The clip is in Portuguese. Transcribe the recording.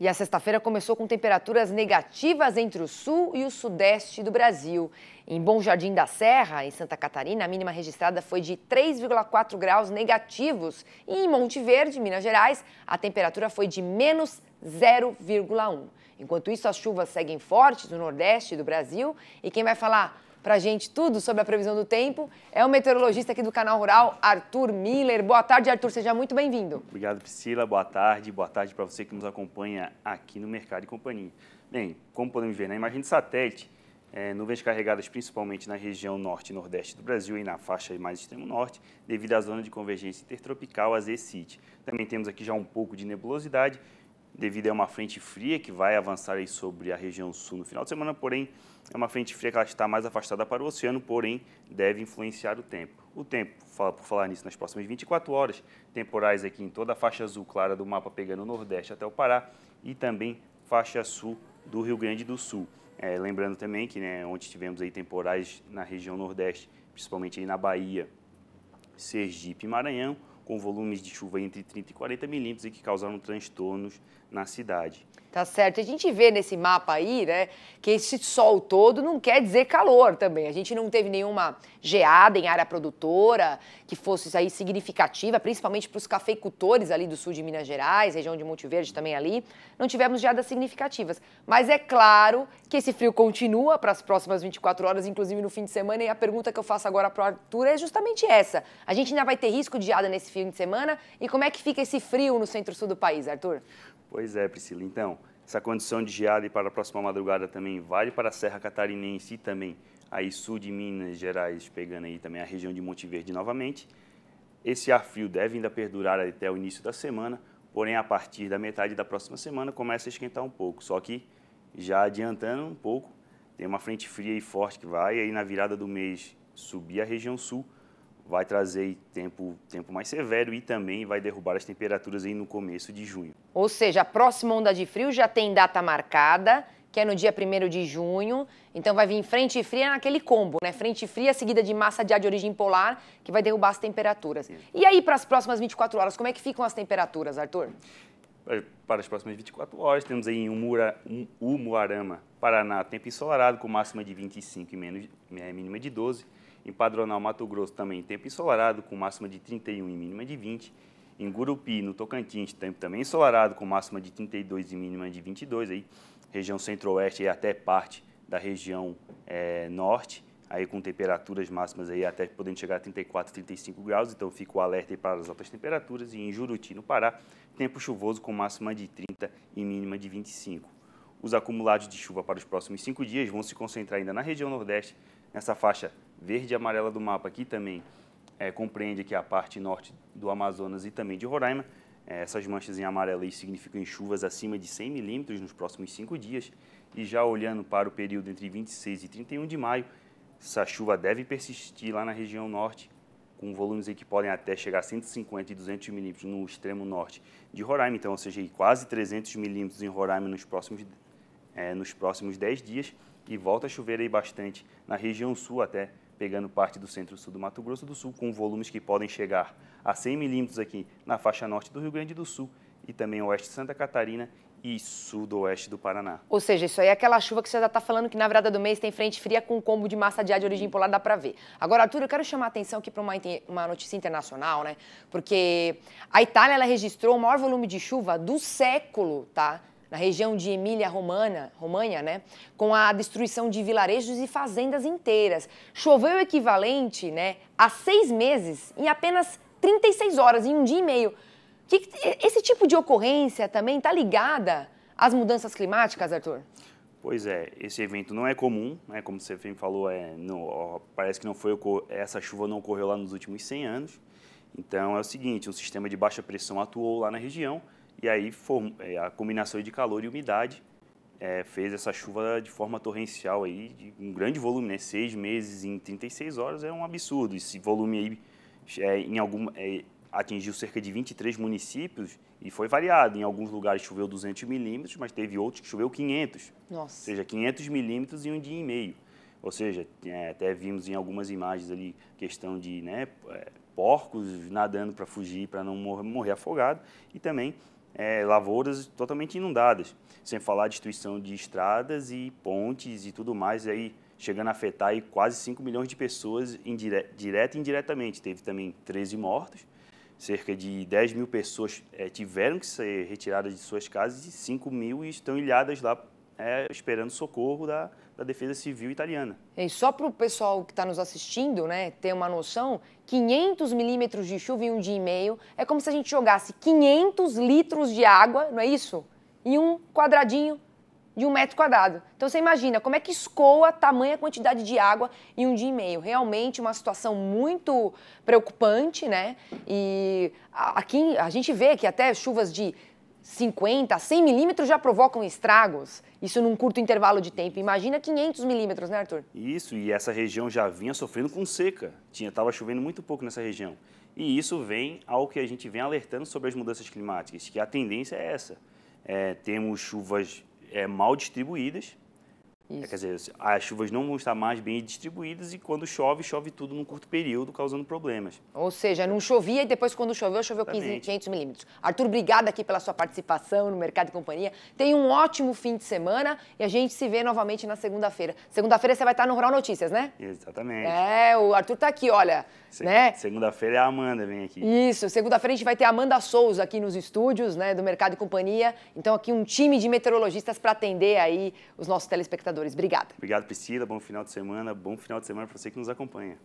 E a sexta-feira começou com temperaturas negativas entre o sul e o sudeste do Brasil. Em Bom Jardim da Serra, em Santa Catarina, a mínima registrada foi de 3,4 graus negativos. E em Monte Verde, Minas Gerais, a temperatura foi de menos 0,1. Enquanto isso, as chuvas seguem fortes no nordeste do Brasil. E quem vai falar para a gente tudo sobre a previsão do tempo é o meteorologista aqui do Canal Rural, Arthur Miller. Boa tarde, Arthur, seja muito bem-vindo. Obrigado, Priscila. Boa tarde. Boa tarde para você que nos acompanha aqui no Mercado e Companhia. Bem, como podemos ver na né, imagem de satélite, é, nuvens carregadas principalmente na região norte e nordeste do Brasil e na faixa mais extremo norte, devido à zona de convergência intertropical, a Z-City. Também temos aqui já um pouco de nebulosidade devido a uma frente fria que vai avançar sobre a região sul no final de semana, porém é uma frente fria que ela está mais afastada para o oceano, porém deve influenciar o tempo. O tempo, por falar nisso, nas próximas 24 horas, temporais aqui em toda a faixa azul clara do mapa, pegando o Nordeste até o Pará e também faixa sul do Rio Grande do Sul. É, lembrando também que né, ontem tivemos aí temporais na região Nordeste, principalmente aí na Bahia, Sergipe e Maranhão, com volumes de chuva entre 30 e 40 milímetros e que causaram transtornos na cidade. Tá certo. A gente vê nesse mapa aí, né, que esse sol todo não quer dizer calor também. A gente não teve nenhuma geada em área produtora que fosse aí significativa, principalmente para os cafeicultores ali do sul de Minas Gerais, região de Monte Verde também ali. Não tivemos geadas significativas. Mas é claro que esse frio continua para as próximas 24 horas, inclusive no fim de semana. E a pergunta que eu faço agora para o Arthur é justamente essa. A gente ainda vai ter risco de geada nesse fim de semana. E como é que fica esse frio no centro-sul do país, Arthur? Pois é, Priscila. Então, essa condição de geada e para a próxima madrugada também vale para a Serra Catarinense e também aí sul de Minas Gerais, pegando aí também a região de Monte Verde novamente. Esse ar frio deve ainda perdurar até o início da semana, porém a partir da metade da próxima semana começa a esquentar um pouco. Só que já adiantando um pouco, tem uma frente fria e forte que vai aí na virada do mês subir a região sul vai trazer tempo, tempo mais severo e também vai derrubar as temperaturas aí no começo de junho. Ou seja, a próxima onda de frio já tem data marcada, que é no dia 1 de junho. Então vai vir frente fria naquele combo, né? Frente fria seguida de massa de ar de origem polar, que vai derrubar as temperaturas. Sim. E aí, para as próximas 24 horas, como é que ficam as temperaturas, Arthur? É, para as próximas 24 horas, temos aí em Umura, um, Umuarama, Paraná, tempo ensolarado com máxima de 25 e menos, é, mínima de 12. Em Padronal, Mato Grosso também tempo ensolarado, com máxima de 31 e mínima de 20. Em Gurupi, no Tocantins, tempo também ensolarado, com máxima de 32 e mínima de 22. Aí, região centro-oeste e até parte da região é, norte, aí com temperaturas máximas aí até podendo chegar a 34, 35 graus. Então, fico alerta para as altas temperaturas. E em Juruti, no Pará, tempo chuvoso com máxima de 30 e mínima de 25. Os acumulados de chuva para os próximos cinco dias vão se concentrar ainda na região nordeste, nessa faixa verde e amarela do mapa aqui também é, compreende aqui a parte norte do Amazonas e também de Roraima. É, essas manchas em amarelo aí significam chuvas acima de 100 milímetros nos próximos cinco dias. E já olhando para o período entre 26 e 31 de maio, essa chuva deve persistir lá na região norte, com volumes que podem até chegar a 150 e 200 milímetros no extremo norte de Roraima, então, ou seja, quase 300 milímetros em Roraima nos próximos, é, nos próximos 10 dias e volta a chover aí bastante na região sul até pegando parte do centro-sul do Mato Grosso do Sul, com volumes que podem chegar a 100 milímetros aqui na faixa norte do Rio Grande do Sul e também oeste de Santa Catarina e sudoeste do Paraná. Ou seja, isso aí é aquela chuva que você já está falando que na virada do mês tem frente fria com um combo de massa de ar de origem polar, dá para ver. Agora, Arthur, eu quero chamar a atenção aqui para uma, uma notícia internacional, né? Porque a Itália ela registrou o maior volume de chuva do século, tá? na região de Emília-Romana, Romanha, né, com a destruição de vilarejos e fazendas inteiras. Choveu o equivalente né, a seis meses em apenas 36 horas, em um dia e meio. Que, esse tipo de ocorrência também está ligada às mudanças climáticas, Arthur? Pois é, esse evento não é comum, né? como você falou, é, parece que não foi essa chuva não ocorreu lá nos últimos 100 anos. Então é o seguinte, um sistema de baixa pressão atuou lá na região e aí é, a combinação de calor e umidade é, fez essa chuva de forma torrencial aí, de um grande volume, né? Seis meses em 36 horas é um absurdo. Esse volume aí é, em algum, é, atingiu cerca de 23 municípios e foi variado. Em alguns lugares choveu 200 milímetros, mas teve outros que choveu 500. Nossa. Ou seja, 500 milímetros em um dia e meio. Ou seja, é, até vimos em algumas imagens ali questão de né, é, porcos nadando para fugir, para não morrer afogado. E também é, lavouras totalmente inundadas, sem falar destruição de estradas e pontes e tudo mais, aí chegando a afetar aí quase 5 milhões de pessoas indire direta e indiretamente. Teve também 13 mortos, cerca de 10 mil pessoas é, tiveram que ser retiradas de suas casas e 5 mil estão ilhadas lá é, esperando socorro da, da Defesa Civil italiana. E só para o pessoal que está nos assistindo né, ter uma noção, 500 milímetros de chuva em um dia e meio é como se a gente jogasse 500 litros de água, não é isso? Em um quadradinho de um metro quadrado. Então você imagina como é que escoa tamanha quantidade de água em um dia e meio. Realmente uma situação muito preocupante, né? E aqui a gente vê que até chuvas de 50, 100 milímetros já provocam estragos, isso num curto intervalo de tempo. Imagina 500 milímetros, né, Arthur? Isso, e essa região já vinha sofrendo com seca. Tinha, Estava chovendo muito pouco nessa região. E isso vem ao que a gente vem alertando sobre as mudanças climáticas, que a tendência é essa. É, temos chuvas é, mal distribuídas, é, Isso. Quer dizer, as chuvas não vão estar mais bem distribuídas e quando chove, chove tudo num curto período, causando problemas. Ou seja, não chovia e depois quando choveu, choveu 15, 500 milímetros. Arthur, obrigado aqui pela sua participação no Mercado e Companhia. Tenha um ótimo fim de semana e a gente se vê novamente na segunda-feira. Segunda-feira você vai estar no Rural Notícias, né? Exatamente. É, o Arthur tá aqui, olha, se né? Segunda-feira é a Amanda vem aqui. Isso, segunda-feira a gente vai ter a Amanda Souza aqui nos estúdios, né, do Mercado e Companhia. Então aqui um time de meteorologistas para atender aí os nossos telespectadores Obrigada. Obrigado, Priscila. Bom final de semana. Bom final de semana para você que nos acompanha.